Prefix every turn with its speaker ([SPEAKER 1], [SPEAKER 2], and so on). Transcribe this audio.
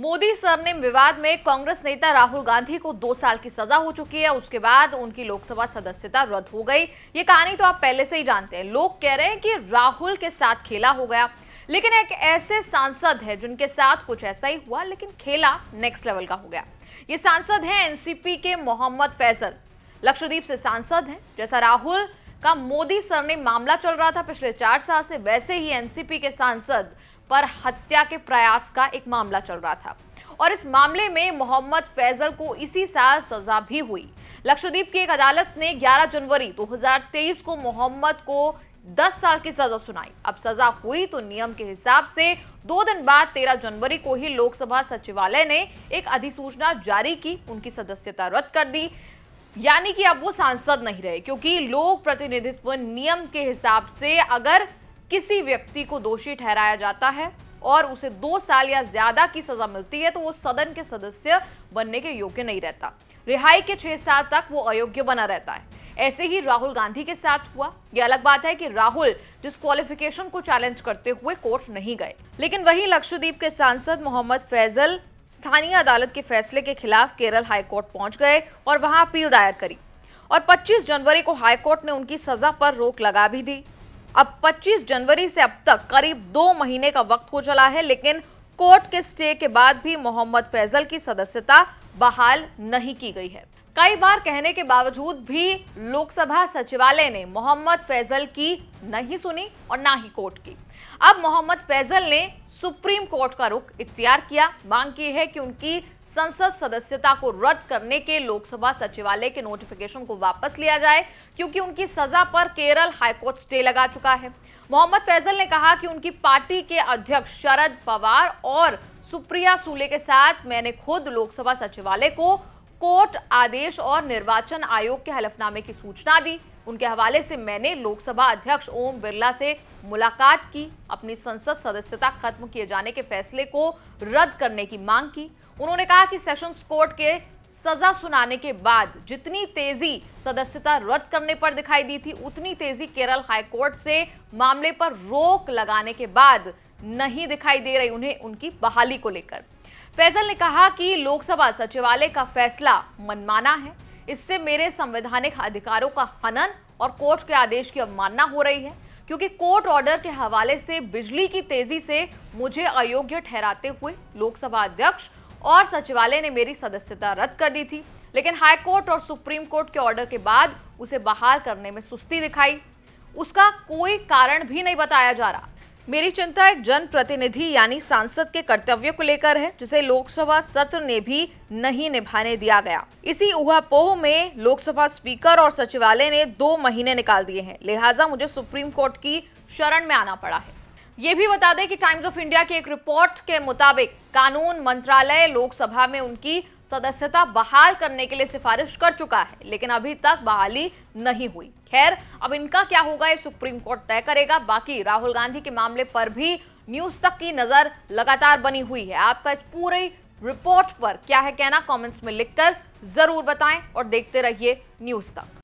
[SPEAKER 1] Modi surname विवाद में कांग्रेस नेता राहुल गांधी को दो साल की सजा हो चुकी है उसके बाद उनकी लोकसभा सदस्यता रद्द हो गई ये कहानी तो आप पहले से ही जानते हैं लोग कह रहे हैं कि राहुल के साथ खेला हो गया लेकिन एक ऐसे सांसद है जिनके साथ कुछ ऐसा ही हुआ लेकिन खेला नेक्स्ट लेवल का हो गया ये सांसद है एनसीपी के मोहम्मद फैसल लक्षद्वीप से सांसद है जैसा राहुल का मोदी सर ने मामला चल रहा था पिछले चार साल से वैसे ही एनसीपी के सांसद पर हत्या के प्रयास का एक मामला चल रहा था और इस मामले में मोहम्मद फैजल को इसी साल सजा भी हुई लक्षद्वीप की एक अदालत ने 11 जनवरी 2023 को मोहम्मद को 10 साल की सजा सुनाई अब सजा हुई तो नियम के हिसाब से दो दिन बाद 13 जनवरी को ही लोकसभा सचिवालय ने एक अधिसूचना जारी की उनकी सदस्यता रद्द कर दी यानी कि अब वो सांसद नहीं रहे क्योंकि लोक प्रतिनिधित्व नियम के हिसाब से अगर किसी व्यक्ति को दोषी ठहराया जाता है और उसे दो साल या ज्यादा की सजा मिलती है तो वो सदन के सदस्य बनने के योग्य नहीं रहता रिहाई के छह साल तक वो अयोग्य बना रहता है ऐसे ही राहुल गांधी के साथ हुआ ये अलग बात है कि राहुल डिस्कालिफिकेशन को चैलेंज करते हुए कोर्ट नहीं गए लेकिन वही लक्षद्वीप के सांसद मोहम्मद फैजल स्थानीय अदालत के फैसले के खिलाफ केरल हाईकोर्ट पहुंच गए और वहां अपील दायर करी और 25 जनवरी को हाईकोर्ट ने उनकी सजा पर रोक लगा भी दी अब 25 जनवरी से अब तक करीब दो महीने का वक्त हो चला है लेकिन कोर्ट के स्टे के बाद भी मोहम्मद फैजल की सदस्यता बहाल नहीं की गई है कई बार कहने के बावजूद भी लोकसभा सचिवालय ने मोहम्मद फैजल की नहीं सुनी और ना ही कोर्ट की अब मोहम्मद फैजल ने सुप्रीम कोर्ट का रुख इख्तियार किया मांग की है कि उनकी संसद सदस्यता को रद्द करने के लोकसभा सचिवालय के नोटिफिकेशन को वापस लिया जाए क्योंकि उनकी सजा पर केरल हाईकोर्ट स्टे लगा चुका है मोहम्मद फैजल ने कहा कि उनकी पार्टी के अध्यक्ष शरद पवार और सुप्रिया सूले के साथ मैंने खुद लोकसभा सचिवालय को कोर्ट आदेश और निर्वाचन आयोग के हलफनामे की सूचना दी उनके हवाले से मैंने लोकसभा अध्यक्ष ओम बिरला से मुलाकात की अपनी संसद सदस्यता खत्म किए जाने के फैसले को रद्द करने की मांग की उन्होंने कहा कि सेशंस कोर्ट के सजा सुनाने के बाद जितनी तेजी सदस्यता रद्द करने पर दिखाई दी थी उतनी तेजी केरल हाईकोर्ट से मामले पर रोक लगाने के बाद नहीं दिखाई दे रही उन्हें उनकी बहाली को लेकर फैसल ने कहा कि लोकसभा सचिवालय का फैसला मनमाना है इससे मेरे संवैधानिक अधिकारों का हनन और कोर्ट के आदेश की अवमानना हो रही है क्योंकि कोर्ट ऑर्डर के हवाले से बिजली की तेजी से मुझे अयोग्य ठहराते हुए लोकसभा अध्यक्ष और सचिवालय ने मेरी सदस्यता रद्द कर दी थी लेकिन हाई कोर्ट और सुप्रीम कोर्ट के ऑर्डर के बाद उसे बहाल करने में सुस्ती दिखाई उसका कोई कारण भी नहीं बताया जा रहा मेरी चिंता एक जनप्रतिनिधि यानी सांसद के कर्तव्य को लेकर है जिसे लोकसभा सत्र ने भी नहीं निभाने दिया गया इसी उहापोह में लोकसभा स्पीकर और सचिवालय ने दो महीने निकाल दिए हैं लिहाजा मुझे सुप्रीम कोर्ट की शरण में आना पड़ा है ये भी बता दें कि टाइम्स ऑफ इंडिया की एक रिपोर्ट के मुताबिक कानून मंत्रालय लोकसभा में उनकी सदस्यता बहाल करने के लिए सिफारिश कर चुका है लेकिन अभी तक बहाली नहीं हुई खैर अब इनका क्या होगा ये सुप्रीम कोर्ट तय करेगा बाकी राहुल गांधी के मामले पर भी न्यूज तक की नजर लगातार बनी हुई है आपका इस पूरी रिपोर्ट पर क्या है कहना कमेंट्स में लिखकर जरूर बताएं और देखते रहिए न्यूज तक